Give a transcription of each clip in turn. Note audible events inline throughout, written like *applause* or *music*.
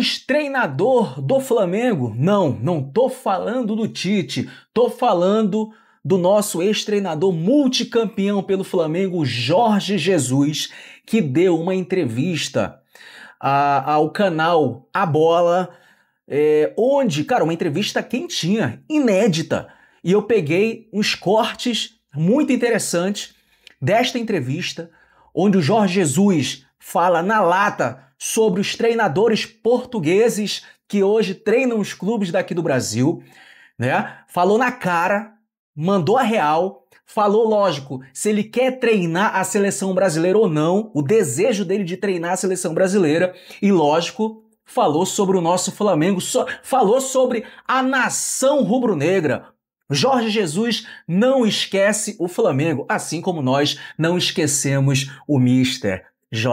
ex-treinador do Flamengo. Não, não tô falando do Tite, tô falando do nosso ex-treinador multicampeão pelo Flamengo, Jorge Jesus, que deu uma entrevista a, ao canal A Bola, é, onde, cara, uma entrevista quentinha, inédita. E eu peguei uns cortes muito interessantes desta entrevista, onde o Jorge Jesus fala na lata sobre os treinadores portugueses que hoje treinam os clubes daqui do Brasil, né? Falou na cara, mandou a real, falou lógico, se ele quer treinar a seleção brasileira ou não, o desejo dele de treinar a seleção brasileira e lógico, falou sobre o nosso Flamengo, so falou sobre a nação rubro-negra, Jorge Jesus não esquece o Flamengo, assim como nós não esquecemos o Mister. JJ.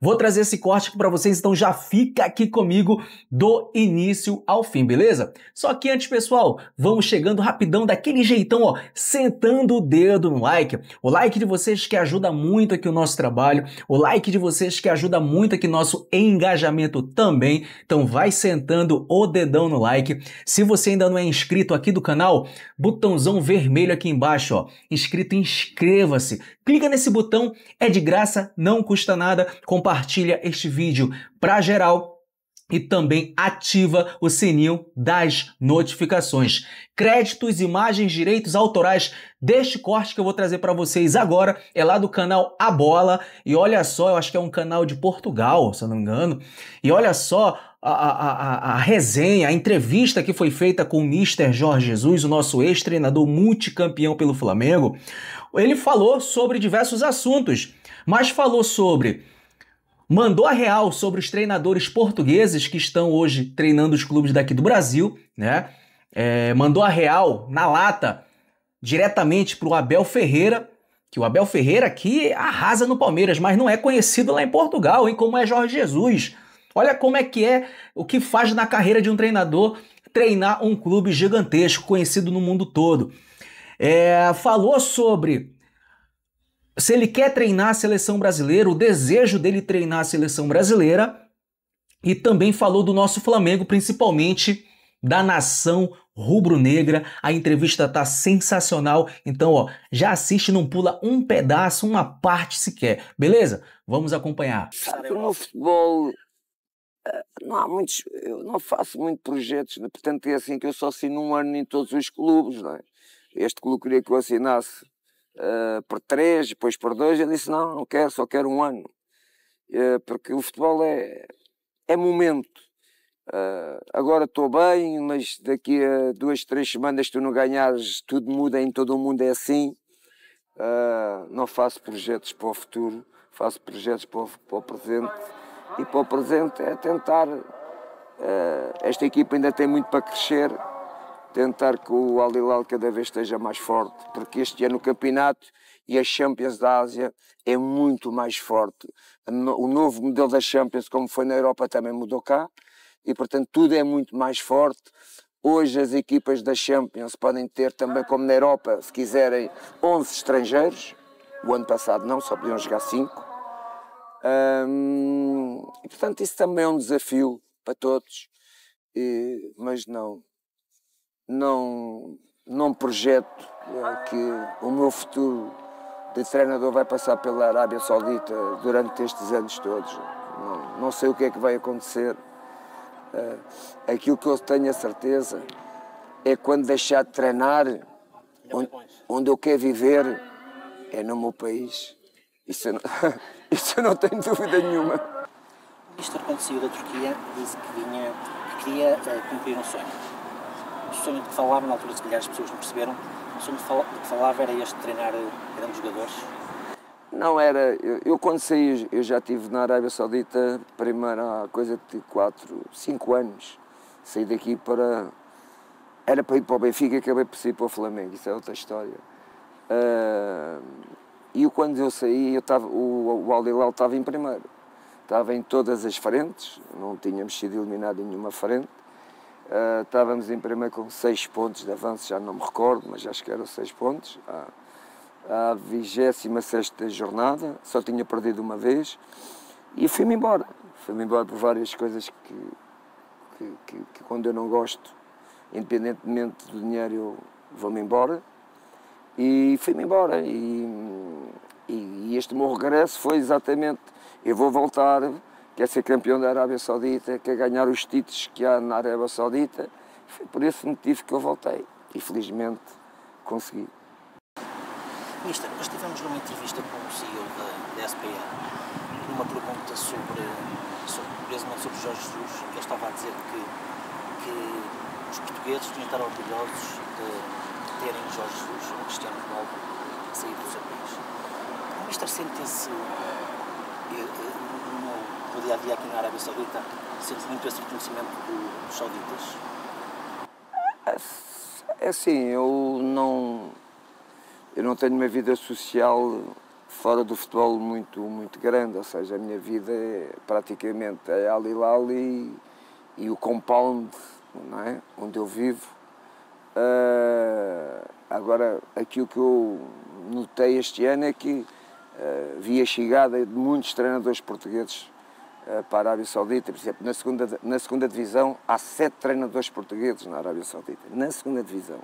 Vou trazer esse corte aqui para vocês, então já fica aqui comigo do início ao fim, beleza? Só que antes, pessoal, vamos chegando rapidão daquele jeitão, ó, sentando o dedo no like. O like de vocês que ajuda muito aqui o nosso trabalho, o like de vocês que ajuda muito aqui nosso engajamento também. Então vai sentando o dedão no like. Se você ainda não é inscrito aqui do canal, botãozão vermelho aqui embaixo, ó, inscrito, inscreva-se. Clica nesse botão, é de graça, não não custa nada, compartilha este vídeo para geral e também ativa o sininho das notificações. Créditos, imagens, direitos autorais deste corte que eu vou trazer para vocês agora é lá do canal A Bola e olha só, eu acho que é um canal de Portugal, se eu não me engano. E olha só, a, a, a, resenha, a entrevista que foi feita com o Mr. Jorge Jesus, o nosso ex-treinador multicampeão pelo Flamengo, ele falou sobre diversos assuntos, mas falou sobre. Mandou a real sobre os treinadores portugueses que estão hoje treinando os clubes daqui do Brasil, né? É, mandou a real na lata diretamente para o Abel Ferreira, que o Abel Ferreira aqui arrasa no Palmeiras, mas não é conhecido lá em Portugal, hein? Como é Jorge Jesus. Olha como é que é, o que faz na carreira de um treinador treinar um clube gigantesco, conhecido no mundo todo. É, falou sobre se ele quer treinar a seleção brasileira, o desejo dele treinar a seleção brasileira, e também falou do nosso Flamengo, principalmente da nação rubro-negra. A entrevista tá sensacional, então ó, já assiste, não pula um pedaço, uma parte sequer, beleza? Vamos acompanhar. No futebol não há muitos, eu não faço muito projetos, né, portanto é assim que eu só assino um ano em todos os clubes, é? Este clube queria que eu assinasse uh, por três, depois por dois, eu disse não, não quero, só quero um ano. Uh, porque o futebol é, é momento. Uh, agora estou bem, mas daqui a duas, três semanas tu não ganhares, tudo muda em todo o mundo, é assim. não faço projetos para o futuro, faço projetos para o, para o presente e para o presente é tentar. Eh, esta equipa ainda tem muito para crescer, tentar que o Al Hilal cada vez esteja mais forte, porque este ano o campeonato e as Champions da Ásia é muito mais forte. O novo modelo das Champions, como foi na Europa, também mudou cá e, portanto, tudo é muito mais forte. Hoje as equipas das Champions podem ter também, como na Europa, se quiserem, 11 estrangeiros. O ano passado não, só podiam jogar 5 e, portanto, isso também é um desafio para todos, e, mas não, não, não projeto eh, que o meu futuro de treinador vai passar pela Arábia Saudita durante estes anos todos. Não, não sei o que é que vai acontecer. Eh, aquilo que eu tenho a certeza é quando deixar de treinar, onde, onde eu quero viver, é no meu país. Isso não... *laughs* Isso eu não tenho dúvida nenhuma. O ministro, quando saiu da Turquia, disse que, vinha, que queria eh, cumprir um sonho. O sonho de que falava, na altura, se calhar as pessoas não perceberam, o sonho de, fal de que falava era este de treinar eh, grandes jogadores? Não era. Eu, eu, quando saí, eu já estive na Arábia Saudita, primeiro há coisa de 4, 5 anos. Saí daqui para. Era para ir para o Benfica e acabei por sair para o Flamengo. Isso é outra história. Uh, e quando eu saí, eu tava, o, o Al-Hilal estava em primeiro. Estava em todas as frentes, não tínhamos sido eliminado em nenhuma frente. Uh, ah, estávamos em primeiro com seis pontos de avanço, já não me recordo, mas acho que eram seis pontos. À, à 26 jornada, só tinha perdido uma vez. E fui-me embora. Fui-me embora por várias coisas que, que, que, que quando eu não gosto, independentemente do dinheiro, eu vou-me embora e fui-me embora. E, e, este meu regresso foi exatamente: eu vou voltar, quer ser campeão da Arábia Saudita, quer ganhar os títulos que há na Arábia Saudita. Foi por esse motivo que eu voltei e felizmente consegui. Ministro, nós tivemos numa entrevista com o CEO da, da SPA numa pergunta sobre, sobre, sobre Jorge Jesus. Ele estava a dizer que, que os portugueses tinham de estar orgulhosos de terem Jorge Jesus ou Cristiano Ronaldo saído dos apuros. Como isto sente-se eh, eh, no dia a dia aqui na Arábia Saudita? Sente muito esse reconhecimento do, dos sauditas? É, é assim, eu não, eu não tenho uma vida social fora do futebol muito, muito grande, ou seja, a minha vida é praticamente é ali lá e, e o compound, não é? onde eu vivo. Uh, Agora, aquilo que eu notei este ano é que uh, vi a chegada de muitos treinadores portugueses uh, para a Arábia Saudita. Por exemplo, na segunda, na segunda divisão há sete treinadores portugueses na Arábia Saudita. Na segunda divisão.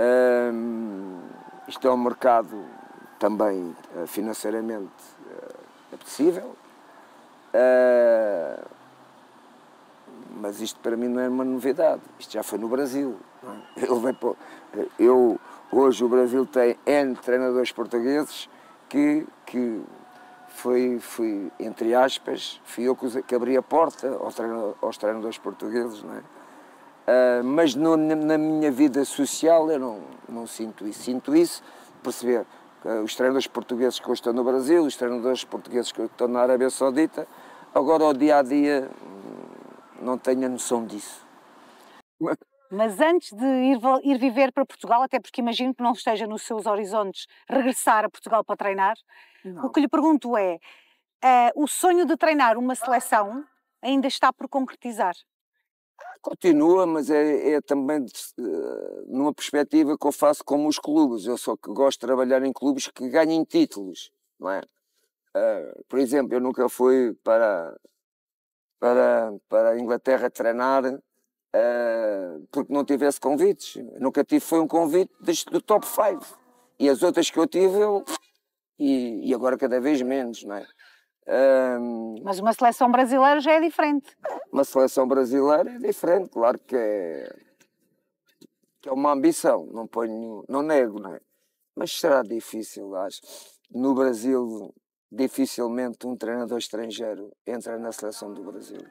Um, isto é um mercado também eh, financeiramente uh, Uh, mas isto para mim não é uma novidade, isto já foi no Brasil. É? Ele vem para, eu, hoje o Brasil tem N treinadores portugueses que, que foi, foi, entre aspas, fui eu que abri a porta aos treinadores, aos treinadores portugueses, não é? Uh, mas no, na minha vida social eu não, não sinto isso. Sinto isso, perceber os treinadores portugueses que hoje estão no Brasil, os treinadores portugueses que estão na Arábia Saudita, agora ao dia a dia não tenho a noção disso. Mas antes de ir, ir, viver para Portugal, até porque imagino que não esteja nos seus horizontes regressar a Portugal para treinar, não. o que lhe pergunto é: uh, o sonho de treinar uma seleção ainda está por concretizar? Continua, mas é, é também de, uh, numa perspectiva que eu faço como os clubes. Eu só que gosto de trabalhar em clubes que ganhem títulos, não é? Uh, por exemplo, eu nunca fui para para, para a Inglaterra treinar uh, porque não tivesse convites. nunca tive, foi um convite deste, do top 5. E as outras que eu tive, eu. E, e agora cada vez menos, não é? Um, ehm, Mas uma seleção brasileira já é diferente. Uma seleção brasileira é diferente, claro que é, que é uma ambição, não ponho, não nego, não é? Mas será difícil, acho. No Brasil, dificilmente um treinador estrangeiro entra na seleção do Brasil.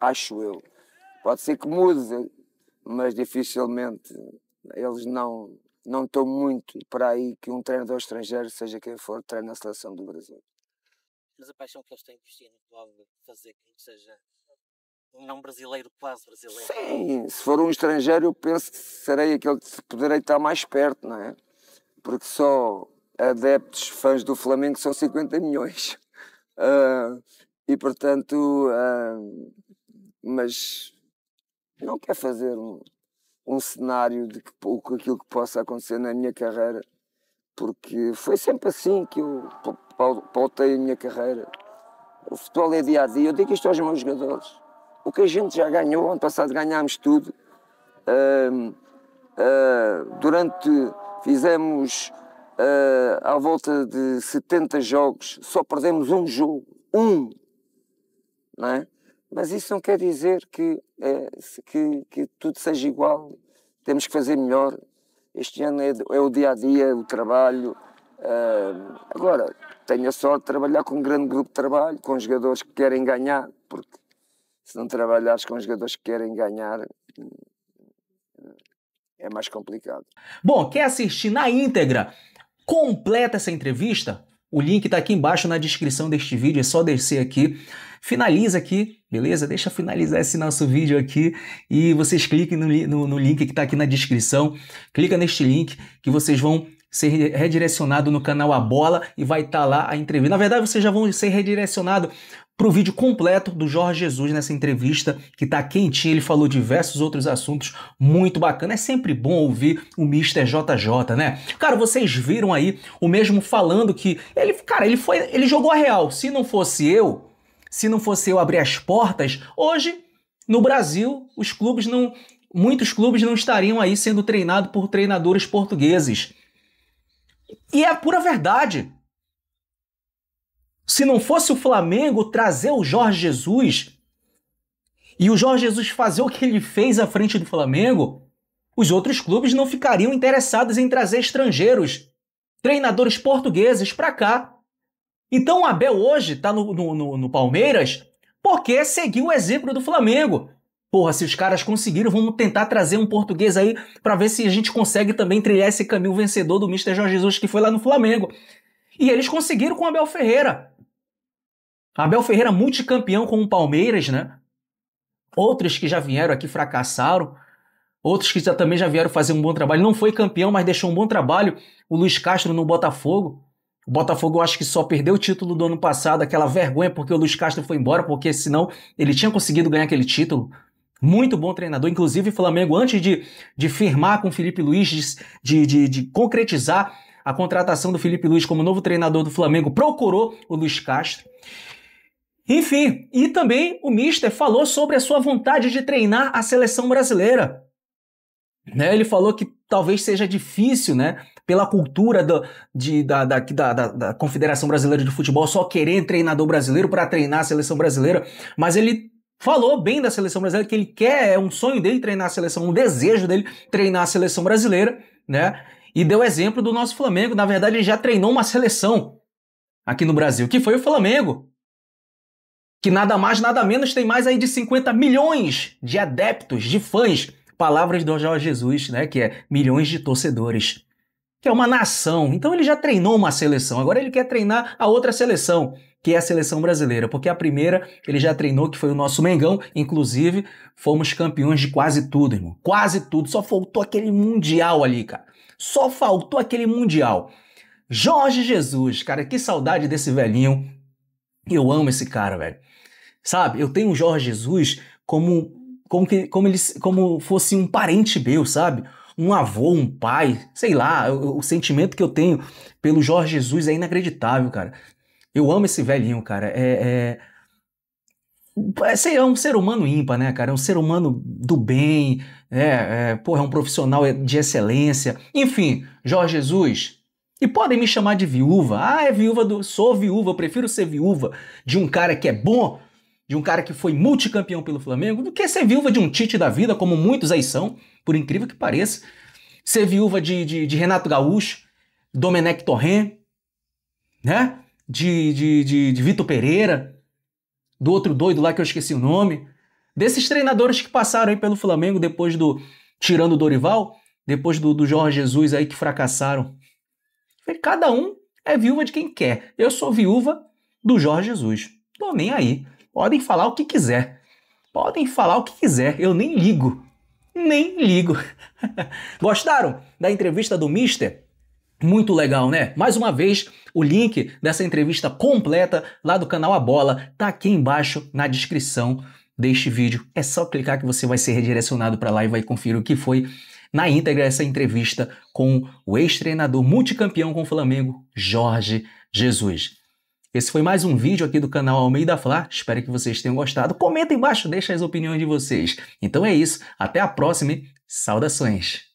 Acho eu. Pode ser que mude, mas dificilmente eles não não estão muito para aí que um treinador estrangeiro, seja quem for, treine na seleção do Brasil. Mas a paixão que eles têm por China pode fazer que que seja um não brasileiro, quase brasileiro. Sim, se for um estrangeiro, eu penso que serei aquele que poderei estar mais perto, não é? Porque só adeptos, fãs do Flamengo, são 50 milhões. Uh, e portanto, uh, mas não quer fazer um, um cenário de que, aquilo que possa acontecer na minha carreira, porque foi sempre assim que eu pautei a minha carreira. O futebol é dia a dia. Eu digo isto aos meus jogadores. O que a gente já ganhou, ano passado ganhámos tudo. Uh, durante. Fizemos uh, à volta de 70 jogos, só perdemos um jogo. Um! Não é? Mas isso não quer dizer que, é, que, que, tudo seja igual. Temos que fazer melhor. Este ano é, é o dia a dia, o trabalho. Uh, agora, tenho a sorte de trabalhar com um grande grupo de trabalho, com jogadores que querem ganhar, porque se não trabalhares com jogadores que querem ganhar, é mais complicado. Bom, quer assistir na íntegra completa essa entrevista, o link está aqui embaixo na descrição deste vídeo, é só descer aqui. Finaliza aqui, beleza? Deixa finalizar esse nosso vídeo aqui e vocês cliquem no, no, no link que está aqui na descrição. Clica neste link que vocês vão ser redirecionados no canal A Bola e vai estar tá lá a entrevista. Na verdade, vocês já vão ser redirecionados para o vídeo completo do Jorge Jesus nessa entrevista que está quentinha. Ele falou diversos outros assuntos muito bacana. É sempre bom ouvir o Mr. JJ, né? Cara, vocês viram aí o mesmo falando que ele, cara, ele foi, ele jogou a real. Se não fosse eu, se não fosse eu abrir as portas, hoje no Brasil os clubes não, muitos clubes não estariam aí sendo treinados por treinadores portugueses. E é a pura verdade. Se não fosse o Flamengo trazer o Jorge Jesus e o Jorge Jesus fazer o que ele fez à frente do Flamengo, os outros clubes não ficariam interessados em trazer estrangeiros, treinadores portugueses para cá. Então o Abel hoje está no, no, no Palmeiras porque seguiu o exemplo do Flamengo. Porra, se os caras conseguiram, vamos tentar trazer um português aí para ver se a gente consegue também trilhar esse caminho vencedor do Mr. Jorge Jesus que foi lá no Flamengo. E eles conseguiram com o Abel Ferreira. Abel Ferreira, multicampeão com o Palmeiras, né? Outros que já vieram aqui fracassaram. Outros que já, também já vieram fazer um bom trabalho. Não foi campeão, mas deixou um bom trabalho. O Luiz Castro no Botafogo. O Botafogo eu acho que só perdeu o título do ano passado, aquela vergonha porque o Luiz Castro foi embora, porque senão ele tinha conseguido ganhar aquele título. Muito bom treinador. Inclusive, o Flamengo, antes de, de firmar com o Felipe Luiz, de, de, de concretizar a contratação do Felipe Luiz como novo treinador do Flamengo, procurou o Luiz Castro. Enfim, e também o Mister falou sobre a sua vontade de treinar a seleção brasileira. Né? Ele falou que talvez seja difícil, né? Pela cultura do, de, da, da, da, da Confederação Brasileira de Futebol, só querer treinador brasileiro para treinar a seleção brasileira, mas ele falou bem da seleção brasileira, que ele quer, é um sonho dele treinar a seleção, um desejo dele treinar a seleção brasileira, né? E deu exemplo do nosso Flamengo. Na verdade, ele já treinou uma seleção aqui no Brasil, que foi o Flamengo, que nada mais, nada menos tem mais aí de 50 milhões de adeptos, de fãs. Palavras do Jorge Jesus, né? Que é milhões de torcedores. Que é uma nação. Então ele já treinou uma seleção. Agora ele quer treinar a outra seleção, que é a seleção brasileira. Porque a primeira ele já treinou, que foi o nosso Mengão. Inclusive, fomos campeões de quase tudo, irmão. Quase tudo. Só faltou aquele Mundial ali, cara. Só faltou aquele Mundial. Jorge Jesus, cara, que saudade desse velhinho. Eu amo esse cara, velho sabe? Eu tenho o Jorge Jesus como como que como ele como fosse um parente meu, sabe? Um avô, um pai, sei lá, o sentimento que eu tenho pelo Jorge Jesus é inacreditável, cara. Eu amo esse velhinho, cara. É, é, é, é, um ser humano ímpar, né, cara? É um ser humano do bem, é, é, porra, é um profissional de excelência. Enfim, Jorge Jesus, e podem me chamar de viúva. Ah, é viúva do. Sou viúva, prefiro ser viúva de um cara que é bom de um cara que foi multicampeão pelo Flamengo, do que ser viúva de um Tite da vida, como muitos aí são, por incrível que pareça. Ser viúva de, de, de Renato Gaúcho, Domenech Torren, né? De, de, de, de Vitor Pereira, do outro doido lá que eu esqueci o nome. Desses treinadores que passaram aí pelo Flamengo depois do. Tirando o Dorival, depois do, do Jorge Jesus aí que fracassaram. Cada um é viúva de quem quer. Eu sou viúva do Jorge Jesus. Tô nem aí. Podem falar o que quiser. Podem falar o que quiser, eu nem ligo. Nem ligo. *laughs* Gostaram da entrevista do Mister? Muito legal, né? Mais uma vez, o link dessa entrevista completa lá do canal A Bola tá aqui embaixo na descrição deste vídeo. É só clicar que você vai ser redirecionado para lá e vai conferir o que foi na íntegra essa entrevista com o ex-treinador multicampeão com o Flamengo, Jorge Jesus. Esse foi mais um vídeo aqui do canal Almeida Flá. Espero que vocês tenham gostado. Comenta embaixo, deixa as opiniões de vocês. Então é isso. Até a próxima. E saudações.